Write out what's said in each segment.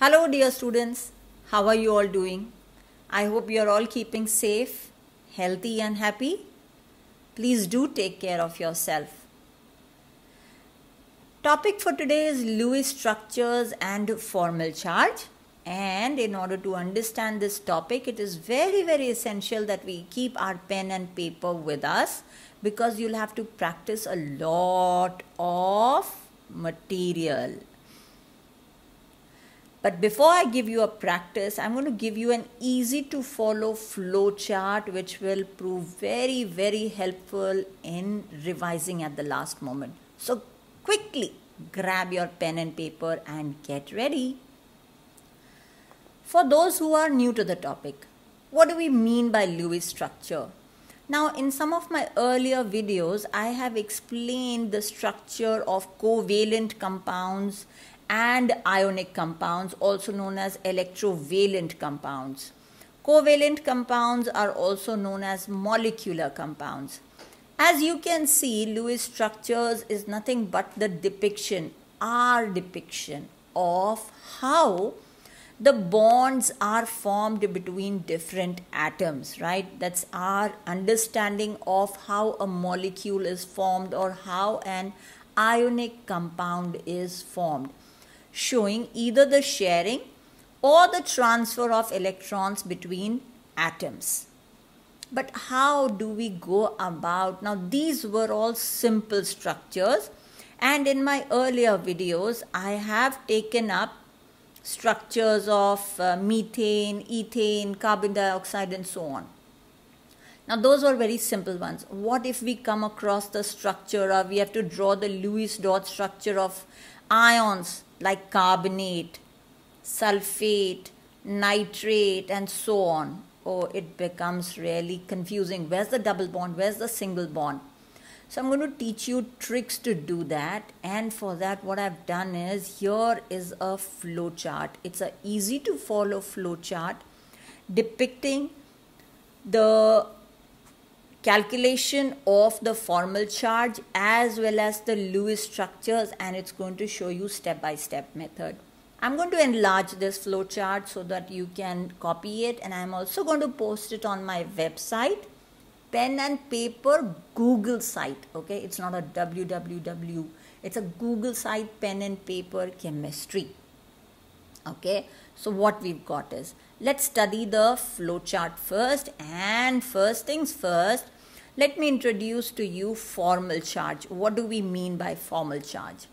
Hello, dear students. How are you all doing? I hope you are all keeping safe, healthy, and happy. Please do take care of yourself. Topic for today is Lewis structures and formal charge. And in order to understand this topic, it is very, very essential that we keep our pen and paper with us because you'll have to practice a lot of material but before I give you a practice, I'm going to give you an easy to follow flow chart which will prove very, very helpful in revising at the last moment. So quickly grab your pen and paper and get ready. For those who are new to the topic, what do we mean by Lewis structure? Now, in some of my earlier videos, I have explained the structure of covalent compounds and ionic compounds, also known as electrovalent compounds. Covalent compounds are also known as molecular compounds. As you can see, Lewis structures is nothing but the depiction, our depiction of how the bonds are formed between different atoms, right? That's our understanding of how a molecule is formed or how an ionic compound is formed showing either the sharing or the transfer of electrons between atoms. But how do we go about? Now, these were all simple structures, and in my earlier videos, I have taken up structures of uh, methane, ethane, carbon dioxide, and so on. Now, those were very simple ones. What if we come across the structure of, we have to draw the Lewis dot structure of ions? like carbonate, sulfate, nitrate, and so on. Oh, it becomes really confusing. Where's the double bond? Where's the single bond? So I'm going to teach you tricks to do that. And for that, what I've done is here is a flow chart. It's an easy to follow flow chart depicting the calculation of the formal charge as well as the Lewis structures and it's going to show you step by step method. I'm going to enlarge this flowchart so that you can copy it and I'm also going to post it on my website pen and paper Google site okay it's not a www it's a Google site pen and paper chemistry okay so what we've got is let's study the flowchart first and first things first let me introduce to you formal charge. What do we mean by formal charge?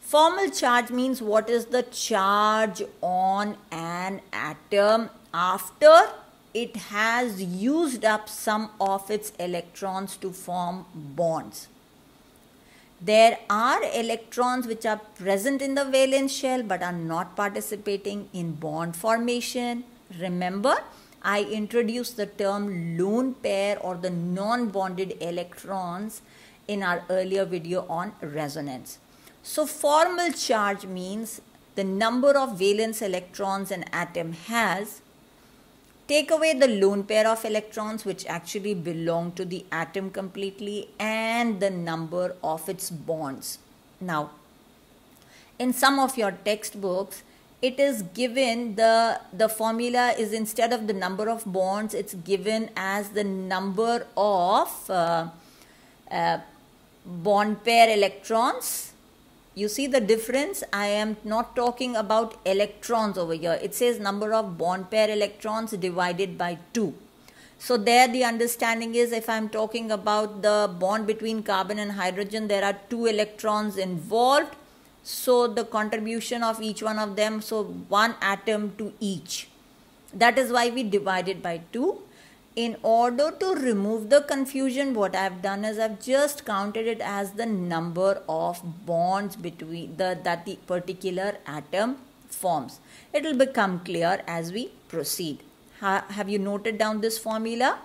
Formal charge means what is the charge on an atom after it has used up some of its electrons to form bonds. There are electrons which are present in the valence shell but are not participating in bond formation. Remember, I introduced the term lone pair or the non bonded electrons in our earlier video on resonance. So, formal charge means the number of valence electrons an atom has. Take away the lone pair of electrons, which actually belong to the atom completely, and the number of its bonds. Now, in some of your textbooks, it is given the the formula is instead of the number of bonds it's given as the number of uh, uh, bond pair electrons you see the difference i am not talking about electrons over here it says number of bond pair electrons divided by 2 so there the understanding is if i'm talking about the bond between carbon and hydrogen there are two electrons involved so the contribution of each one of them so one atom to each that is why we divided by 2 in order to remove the confusion what i have done is i've just counted it as the number of bonds between the that the particular atom forms it will become clear as we proceed ha, have you noted down this formula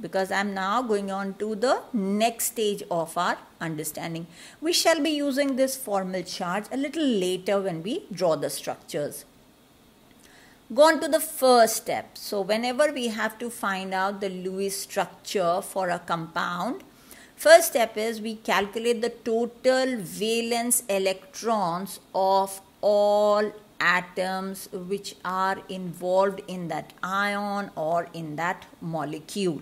because I am now going on to the next stage of our understanding. We shall be using this formal charge a little later when we draw the structures. Go on to the first step. So whenever we have to find out the Lewis structure for a compound, first step is we calculate the total valence electrons of all atoms which are involved in that ion or in that molecule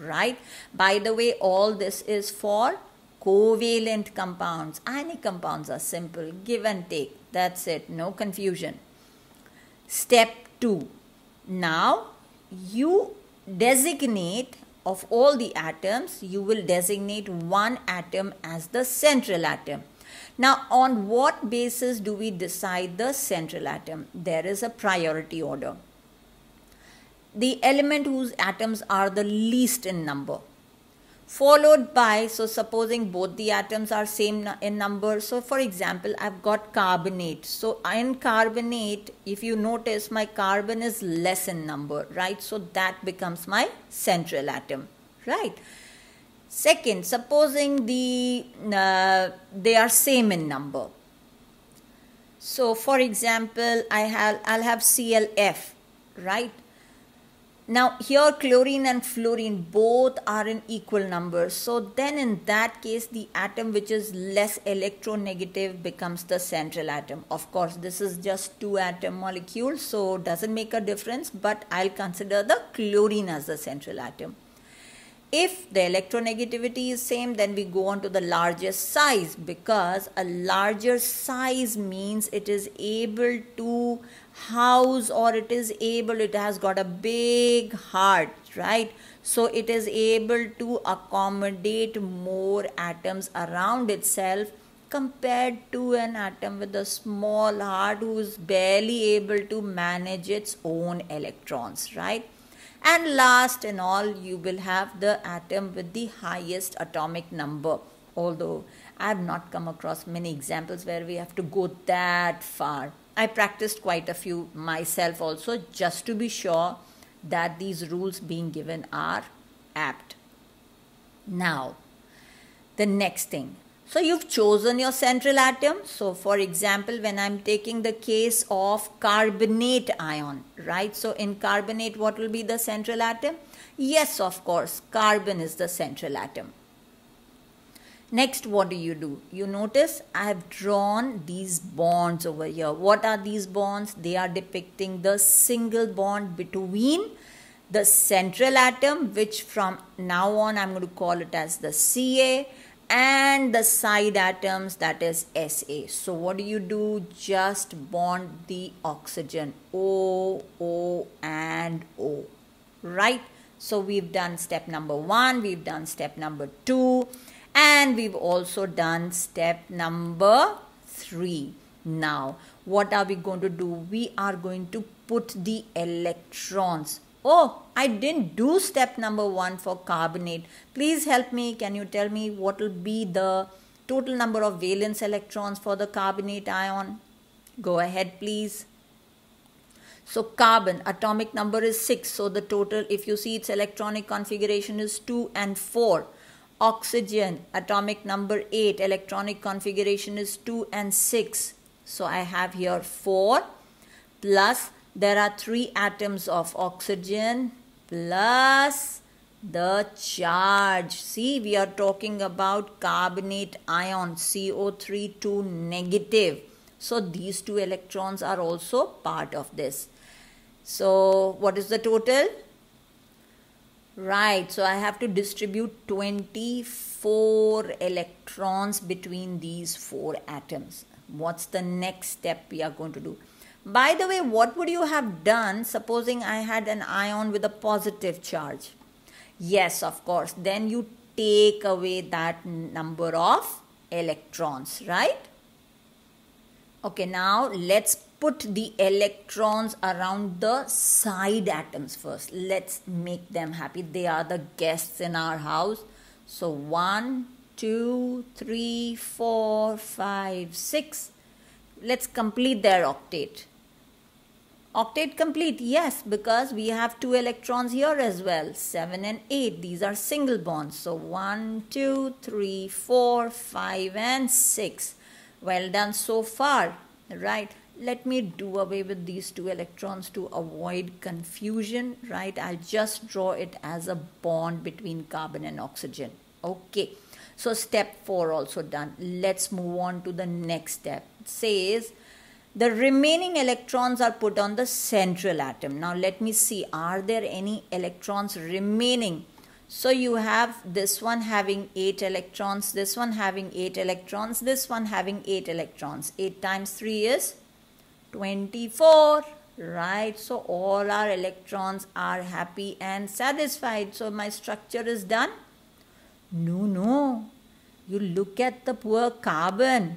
right? By the way, all this is for covalent compounds. Ionic compounds are simple, give and take. That's it, no confusion. Step 2. Now, you designate of all the atoms, you will designate one atom as the central atom. Now, on what basis do we decide the central atom? There is a priority order the element whose atoms are the least in number followed by so supposing both the atoms are same in number so for example i've got carbonate so in carbonate if you notice my carbon is less in number right so that becomes my central atom right second supposing the uh, they are same in number so for example i have i'll have clf right now here chlorine and fluorine both are in equal numbers. So then in that case the atom which is less electronegative becomes the central atom. Of course this is just two atom molecule so doesn't make a difference but I'll consider the chlorine as the central atom. If the electronegativity is same then we go on to the largest size because a larger size means it is able to house or it is able it has got a big heart right so it is able to accommodate more atoms around itself compared to an atom with a small heart who is barely able to manage its own electrons right and last and all you will have the atom with the highest atomic number although i have not come across many examples where we have to go that far I practiced quite a few myself also just to be sure that these rules being given are apt. Now, the next thing. So you've chosen your central atom. So for example, when I'm taking the case of carbonate ion, right? So in carbonate, what will be the central atom? Yes, of course, carbon is the central atom. Next, what do you do? You notice I have drawn these bonds over here. What are these bonds? They are depicting the single bond between the central atom, which from now on I'm going to call it as the CA, and the side atoms, that is SA. So, what do you do? Just bond the oxygen O, O, and O, right? So, we've done step number one, we've done step number two and we've also done step number 3 now what are we going to do we are going to put the electrons oh i didn't do step number 1 for carbonate please help me can you tell me what will be the total number of valence electrons for the carbonate ion go ahead please so carbon atomic number is 6 so the total if you see its electronic configuration is 2 and 4 Oxygen, atomic number 8, electronic configuration is 2 and 6. So I have here 4 plus there are 3 atoms of oxygen plus the charge. See, we are talking about carbonate ion CO3 2 negative. So these two electrons are also part of this. So what is the total? Right, so I have to distribute 24 electrons between these four atoms. What's the next step we are going to do? By the way, what would you have done supposing I had an ion with a positive charge? Yes, of course. Then you take away that number of electrons, right? Okay, now let's put the electrons around the side atoms first. Let's make them happy. They are the guests in our house. So, one, two, three, four, five, six. Let's complete their octet. Octet complete, yes, because we have two electrons here as well 7 and 8. These are single bonds. So 1, 2, 3, 4, 5, and 6. Well done so far, right? let me do away with these two electrons to avoid confusion, right? I'll just draw it as a bond between carbon and oxygen. Okay, so step four also done. Let's move on to the next step. It says the remaining electrons are put on the central atom. Now, let me see, are there any electrons remaining? So you have this one having 8 electrons, this one having 8 electrons, this one having 8 electrons. 8 times 3 is 24 right so all our electrons are happy and satisfied so my structure is done no no you look at the poor carbon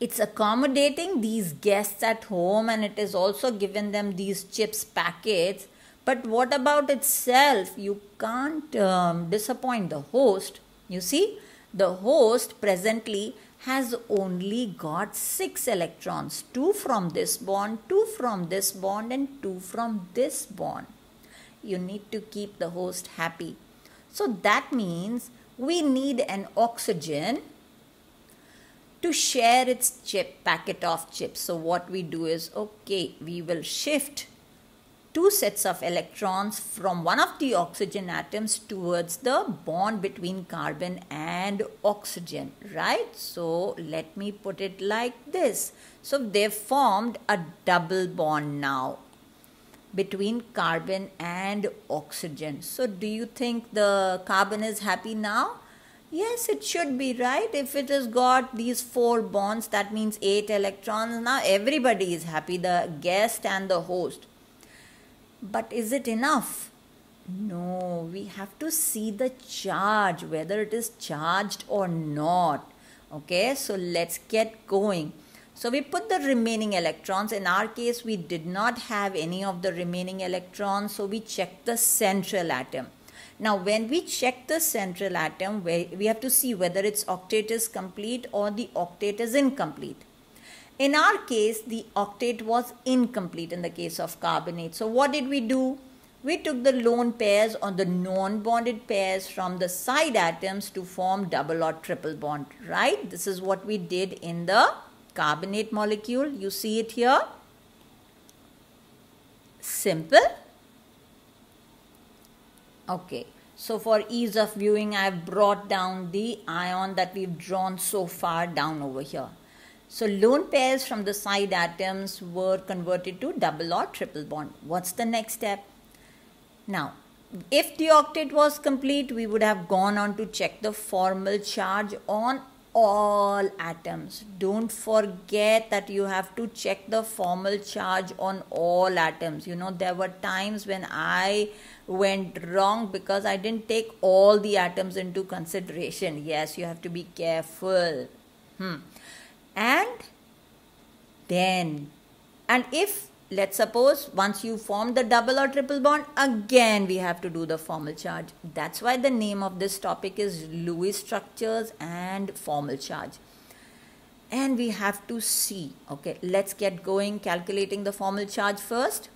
it's accommodating these guests at home and it is also given them these chips packets but what about itself you can't um, disappoint the host you see the host presently has only got 6 electrons 2 from this bond 2 from this bond and 2 from this bond you need to keep the host happy so that means we need an oxygen to share its chip packet of chips so what we do is okay we will shift two sets of electrons from one of the oxygen atoms towards the bond between carbon and oxygen, right? So let me put it like this. So they formed a double bond now between carbon and oxygen. So do you think the carbon is happy now? Yes, it should be, right? If it has got these four bonds, that means eight electrons. Now everybody is happy, the guest and the host. But is it enough? No, we have to see the charge, whether it is charged or not. Okay, so let's get going. So we put the remaining electrons. In our case, we did not have any of the remaining electrons, so we checked the central atom. Now, when we check the central atom, we have to see whether its octet is complete or the octet is incomplete. In our case, the octet was incomplete in the case of carbonate. So what did we do? We took the lone pairs or the non-bonded pairs from the side atoms to form double or triple bond, right? This is what we did in the carbonate molecule. You see it here. Simple. Okay. So for ease of viewing, I've brought down the ion that we've drawn so far down over here. So lone pairs from the side atoms were converted to double or triple bond. What's the next step? Now, if the octet was complete, we would have gone on to check the formal charge on all atoms. Don't forget that you have to check the formal charge on all atoms. You know, there were times when I went wrong because I didn't take all the atoms into consideration. Yes, you have to be careful. Hmm and then. And if, let's suppose, once you form the double or triple bond, again we have to do the formal charge. That's why the name of this topic is Lewis structures and formal charge. And we have to see, okay, let's get going calculating the formal charge first.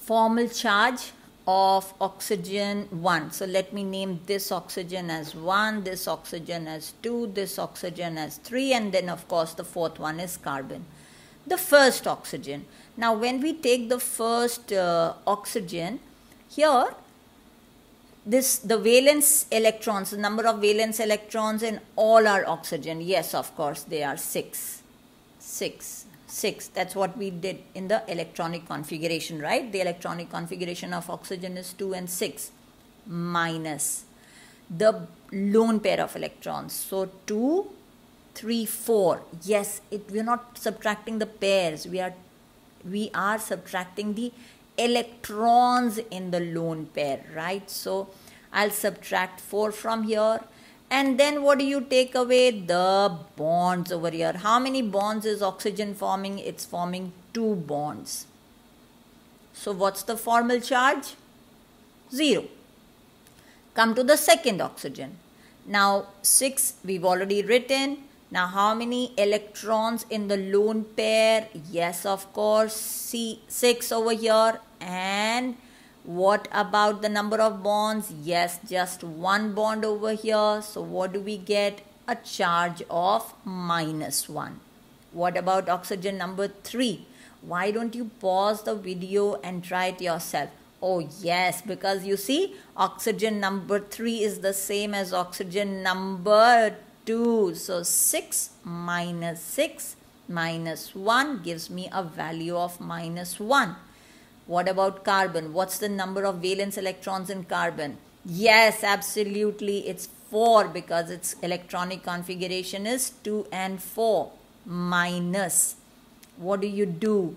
Formal charge of oxygen 1. So let me name this oxygen as 1, this oxygen as 2, this oxygen as 3, and then of course the fourth one is carbon. The first oxygen. Now when we take the first uh, oxygen, here this the valence electrons, the number of valence electrons in all our oxygen, yes of course they are 6. 6 6 that's what we did in the electronic configuration right the electronic configuration of oxygen is 2 and 6 minus the lone pair of electrons so 2 3 4 yes it we're not subtracting the pairs we are we are subtracting the electrons in the lone pair right so i'll subtract 4 from here and then what do you take away the bonds over here how many bonds is oxygen forming it's forming two bonds so what's the formal charge zero come to the second oxygen now six we've already written now how many electrons in the lone pair yes of course See 6 over here and what about the number of bonds? Yes, just one bond over here. So what do we get? A charge of minus 1. What about oxygen number 3? Why don't you pause the video and try it yourself? Oh yes, because you see oxygen number 3 is the same as oxygen number 2. So 6 minus 6 minus 1 gives me a value of minus 1. What about carbon? What's the number of valence electrons in carbon? Yes, absolutely. It's 4 because its electronic configuration is 2 and 4 minus. What do you do?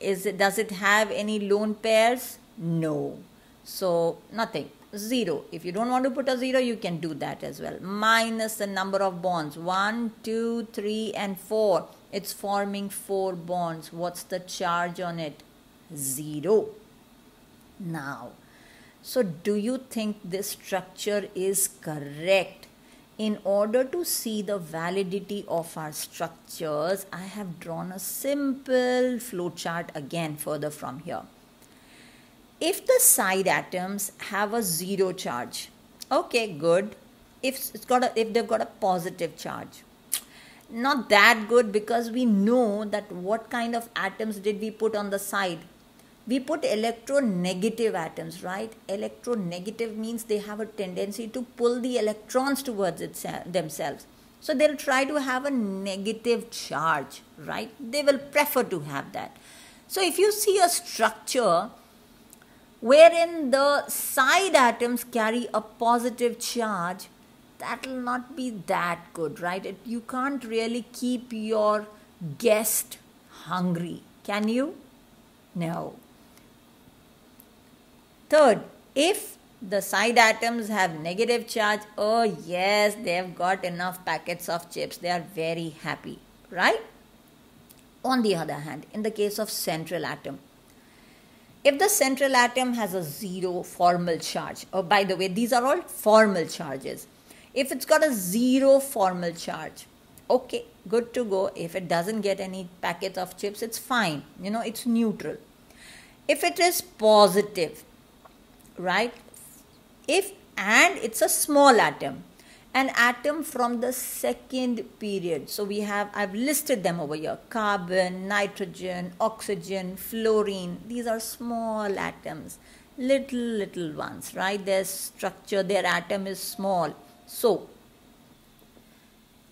Is it, does it have any lone pairs? No. So, nothing. 0. If you don't want to put a 0, you can do that as well. Minus the number of bonds. 1, 2, 3 and 4. It's forming 4 bonds. What's the charge on it? 0. Now, so do you think this structure is correct? In order to see the validity of our structures, I have drawn a simple flowchart again further from here. If the side atoms have a zero charge, okay, good. If it's got a, if they've got a positive charge, not that good because we know that what kind of atoms did we put on the side we put electronegative atoms, right? Electronegative means they have a tendency to pull the electrons towards itself, uh, themselves. So they'll try to have a negative charge, right? They will prefer to have that. So if you see a structure wherein the side atoms carry a positive charge, that'll not be that good, right? It, you can't really keep your guest hungry, can you? No. Third, if the side atoms have negative charge, oh yes, they've got enough packets of chips. They are very happy, right? On the other hand, in the case of central atom, if the central atom has a zero formal charge, oh, by the way, these are all formal charges. If it's got a zero formal charge, okay, good to go. If it doesn't get any packets of chips, it's fine. You know, it's neutral. If it is positive, right? If and it's a small atom, an atom from the second period. So we have, I've listed them over here carbon, nitrogen, oxygen, fluorine. These are small atoms, little, little ones, right? Their structure, their atom is small. So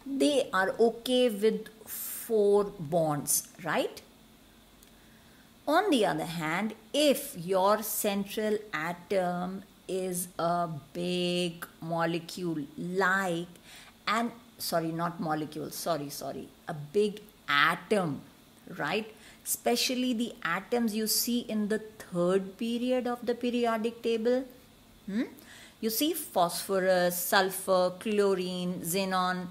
they are okay with four bonds, right? On the other hand, if your central atom is a big molecule like an sorry not molecule sorry sorry a big atom right especially the atoms you see in the third period of the periodic table hmm? you see phosphorus sulfur chlorine xenon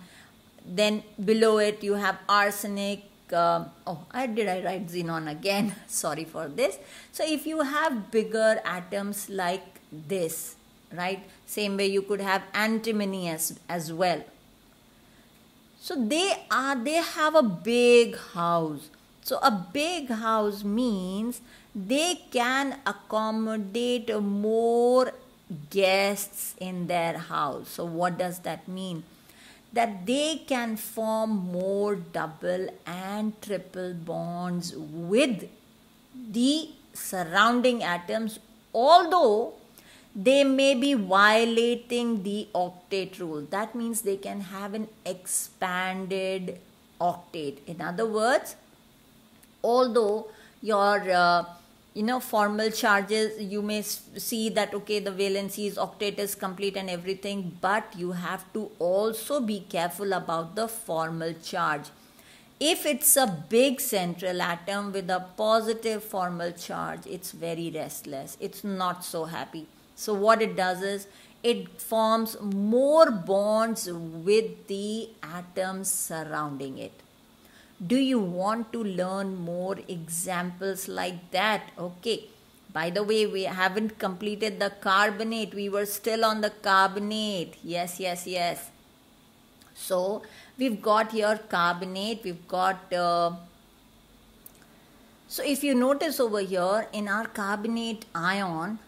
then below it you have arsenic um, oh I did I write xenon again sorry for this so if you have bigger atoms like this right same way you could have antimony as, as well so they are they have a big house so a big house means they can accommodate more guests in their house so what does that mean that they can form more double and triple bonds with the surrounding atoms, although they may be violating the octet rule. That means they can have an expanded octet. In other words, although your uh, you know formal charges you may see that okay the valency is octet is complete and everything but you have to also be careful about the formal charge if it's a big central atom with a positive formal charge it's very restless it's not so happy so what it does is it forms more bonds with the atoms surrounding it do you want to learn more examples like that okay by the way we haven't completed the carbonate we were still on the carbonate yes yes yes so we've got here carbonate we've got uh, so if you notice over here in our carbonate ion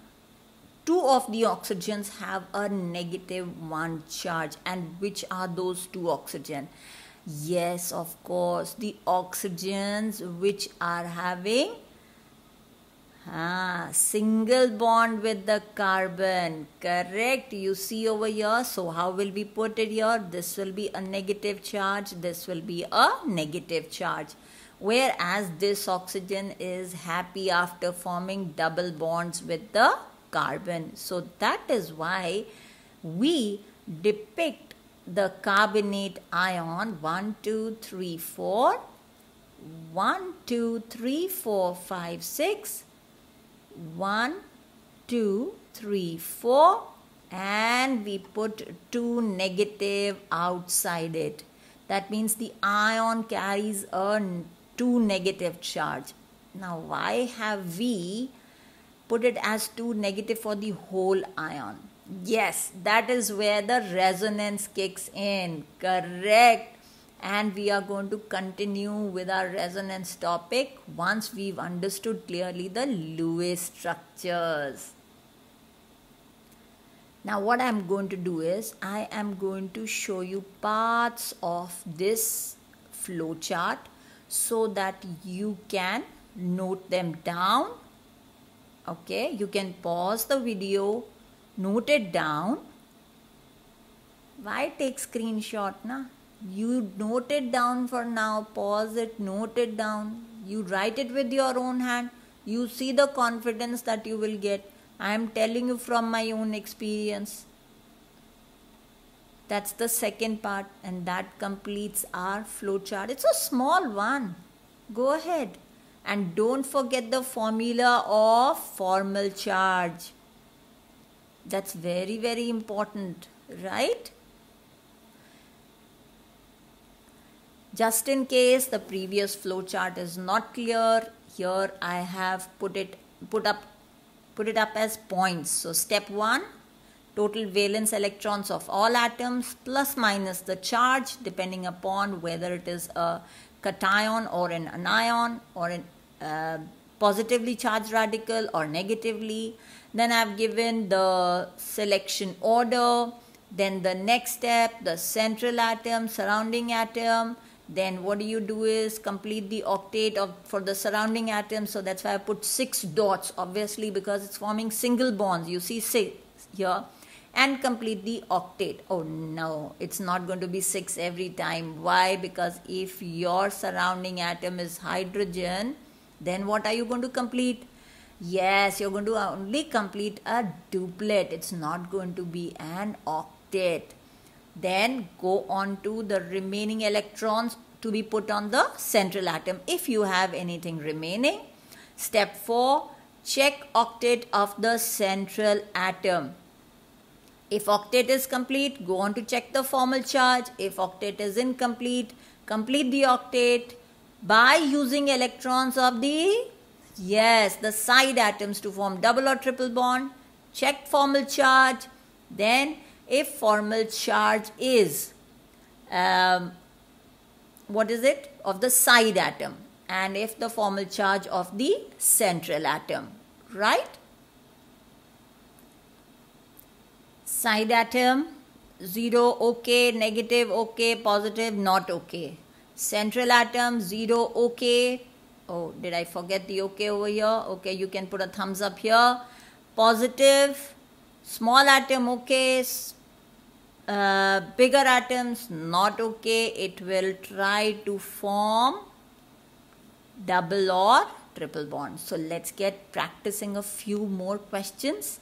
two of the oxygens have a negative one charge and which are those two oxygen Yes, of course, the oxygens which are having ah, single bond with the carbon. Correct. You see over here. So, how will be put it here? This will be a negative charge. This will be a negative charge. Whereas this oxygen is happy after forming double bonds with the carbon. So, that is why we depict the carbonate ion 1, 2, 3, 4, 1, 2, 3, 4, 5, 6, 1, 2, 3, 4, and we put 2 negative outside it. That means the ion carries a 2 negative charge. Now, why have we put it as 2 negative for the whole ion? Yes, that is where the resonance kicks in. Correct. And we are going to continue with our resonance topic once we've understood clearly the Lewis structures. Now, what I'm going to do is I am going to show you parts of this flowchart so that you can note them down. Okay, you can pause the video note it down why take screenshot na you note it down for now pause it note it down you write it with your own hand you see the confidence that you will get i am telling you from my own experience that's the second part and that completes our flowchart it's a small one go ahead and don't forget the formula of formal charge that's very, very important, right? Just in case the previous flowchart is not clear, here I have put it put up put it up as points. So step 1, total valence electrons of all atoms plus minus the charge depending upon whether it is a cation or an anion or a uh, positively charged radical or negatively then I've given the selection order, then the next step, the central atom, surrounding atom. Then what do you do is complete the octet of, for the surrounding atom. So that's why I put six dots, obviously, because it's forming single bonds. You see six here and complete the octet. Oh no, it's not going to be 6 every time. Why? Because if your surrounding atom is hydrogen, then what are you going to complete? Yes, you're going to only complete a duplet. It's not going to be an octet. Then go on to the remaining electrons to be put on the central atom if you have anything remaining. Step 4 check octet of the central atom. If octet is complete, go on to check the formal charge. If octet is incomplete, complete the octet by using electrons of the Yes, the side atoms to form double or triple bond. Check formal charge. Then, if formal charge is, um, what is it? Of the side atom. And if the formal charge of the central atom. Right? Side atom, 0, okay, negative, okay, positive, not okay. Central atom, 0, okay, Oh, did I forget the okay over here? Okay, you can put a thumbs up here. Positive, small atom okay, uh, bigger atoms not okay. It will try to form double or triple bond. So let's get practicing a few more questions.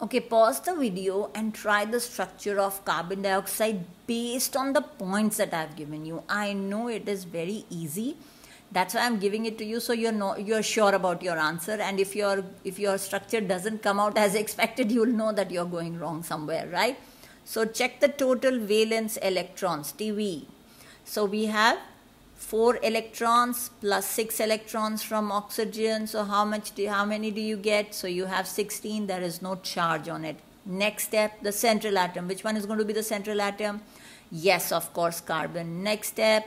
Okay, pause the video and try the structure of carbon dioxide based on the points that I've given you. I know it is very easy that's why i'm giving it to you so you're no, you're sure about your answer and if your if your structure doesn't come out as expected you'll know that you're going wrong somewhere right so check the total valence electrons tv so we have 4 electrons plus 6 electrons from oxygen so how much do how many do you get so you have 16 there is no charge on it next step the central atom which one is going to be the central atom yes of course carbon next step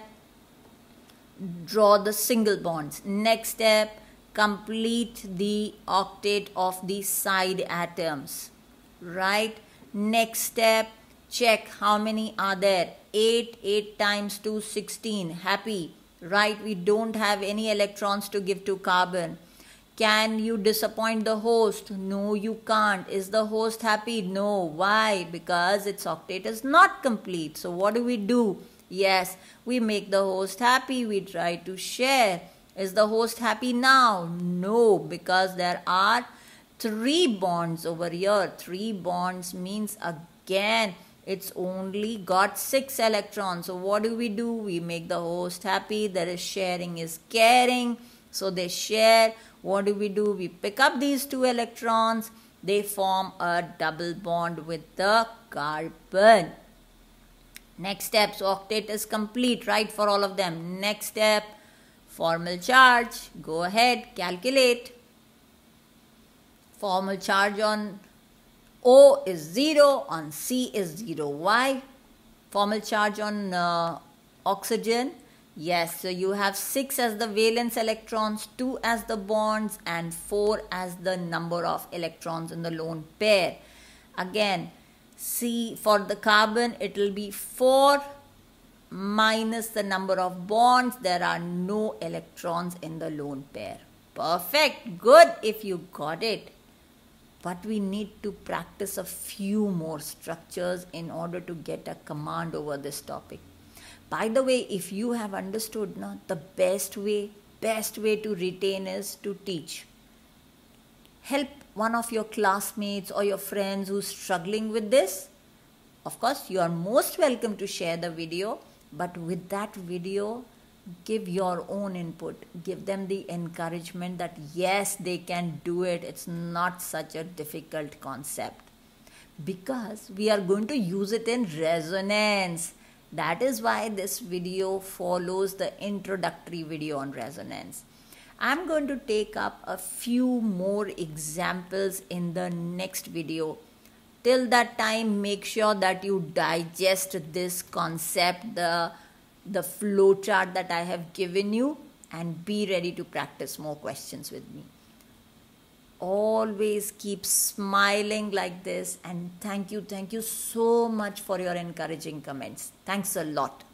draw the single bonds. Next step, complete the octet of the side atoms. Right? Next step, check how many are there. 8, 8 times 2, 16. Happy. Right? We don't have any electrons to give to carbon. Can you disappoint the host? No, you can't. Is the host happy? No. Why? Because its octet is not complete. So what do we do? Yes, we make the host happy, we try to share. Is the host happy now? No, because there are three bonds over here. Three bonds means again it's only got six electrons. So what do we do? We make the host happy. There is sharing is caring. So they share. What do we do? We pick up these two electrons. They form a double bond with the carbon. Next step, so octet is complete, right, for all of them. Next step, formal charge. Go ahead, calculate. Formal charge on O is 0, on C is 0. Why? Formal charge on uh, oxygen. Yes, so you have 6 as the valence electrons, 2 as the bonds and 4 as the number of electrons in the lone pair. Again, C for the carbon it will be 4 minus the number of bonds there are no electrons in the lone pair perfect good if you got it but we need to practice a few more structures in order to get a command over this topic by the way if you have understood now the best way best way to retain is to teach help one of your classmates or your friends who's struggling with this, of course, you are most welcome to share the video. But with that video, give your own input. Give them the encouragement that yes, they can do it. It's not such a difficult concept. Because we are going to use it in resonance. That is why this video follows the introductory video on resonance. I'm going to take up a few more examples in the next video. Till that time, make sure that you digest this concept, the, the flow chart that I have given you, and be ready to practice more questions with me. Always keep smiling like this, and thank you, thank you so much for your encouraging comments. Thanks a lot.